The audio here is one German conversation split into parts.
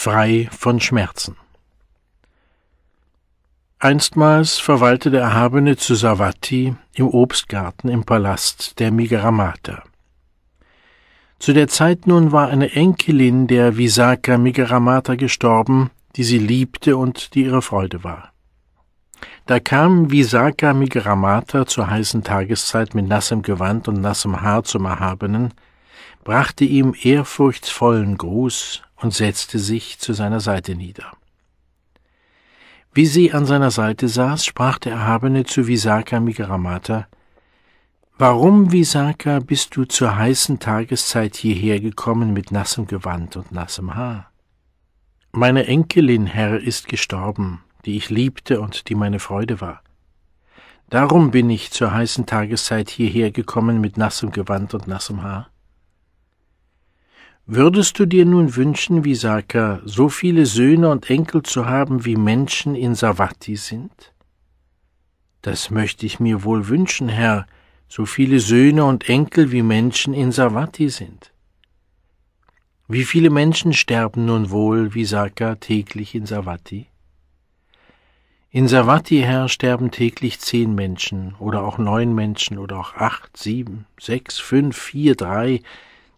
frei von Schmerzen. Einstmals verweilte der Erhabene zu Savati im Obstgarten im Palast der Migramata. Zu der Zeit nun war eine Enkelin der Visaka Migramata gestorben, die sie liebte und die ihre Freude war. Da kam Visaka Migramata zur heißen Tageszeit mit nassem Gewand und nassem Haar zum Erhabenen, brachte ihm ehrfurchtsvollen Gruß, und setzte sich zu seiner Seite nieder. Wie sie an seiner Seite saß, sprach der Erhabene zu Visaka Migaramata Warum, Visaka, bist du zur heißen Tageszeit hierher gekommen mit nassem Gewand und nassem Haar? Meine Enkelin, Herr, ist gestorben, die ich liebte und die meine Freude war. Darum bin ich zur heißen Tageszeit hierher gekommen mit nassem Gewand und nassem Haar. Würdest du dir nun wünschen, Visaka, so viele Söhne und Enkel zu haben, wie Menschen in Savati sind? Das möchte ich mir wohl wünschen, Herr, so viele Söhne und Enkel, wie Menschen in Savati sind. Wie viele Menschen sterben nun wohl, Visaka, täglich in Savati? In Savati, Herr, sterben täglich zehn Menschen oder auch neun Menschen oder auch acht, sieben, sechs, fünf, vier, drei,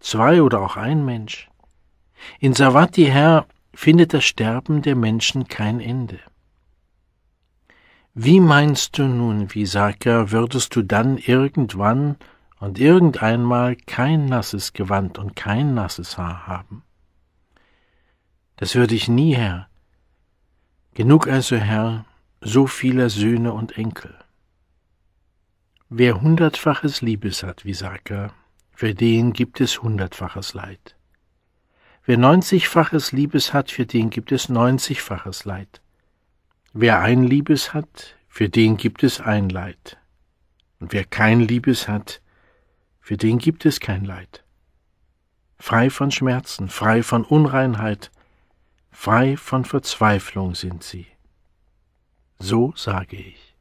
zwei oder auch ein Mensch. In Savatthi, Herr findet das Sterben der Menschen kein Ende. Wie meinst du nun, Visaka, würdest du dann irgendwann und irgendeinmal kein nasses Gewand und kein nasses Haar haben? Das würde ich nie, Herr. Genug also, Herr, so vieler Söhne und Enkel. Wer hundertfaches Liebes hat, Visaka, für den gibt es hundertfaches Leid. Wer neunzigfaches Liebes hat, für den gibt es neunzigfaches Leid. Wer ein Liebes hat, für den gibt es ein Leid. Und wer kein Liebes hat, für den gibt es kein Leid. Frei von Schmerzen, frei von Unreinheit, frei von Verzweiflung sind sie. So sage ich.